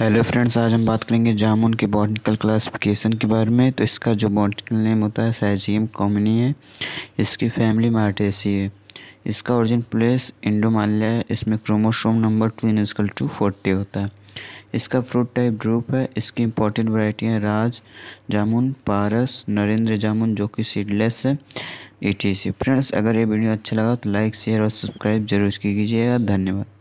hello friends आज हम बात करेंगे जामुन के बॉटनिकल क्लासिफिकेशन के बारे में तो इसका जो बॉटनिकल नेम होता है सैजियम कॉमनी है इसकी फैमिली मार्टेसी है इसका ओरिजिन प्लेस इंडोमालिया है इसमें chromosome number two n equal two forty होता है इसका फ्रूट टाइप ड्रूप है इसकी इंपॉर्टेंट है राज जामुन पारस नरेंद्र जामुन जो कि सीडलेस है ई फ्रेंड्स अगर ये वीडियो अच्छा लगा तो लाइक शेयर और सब्सक्राइब जरूर कीजिएगा धन्यवाद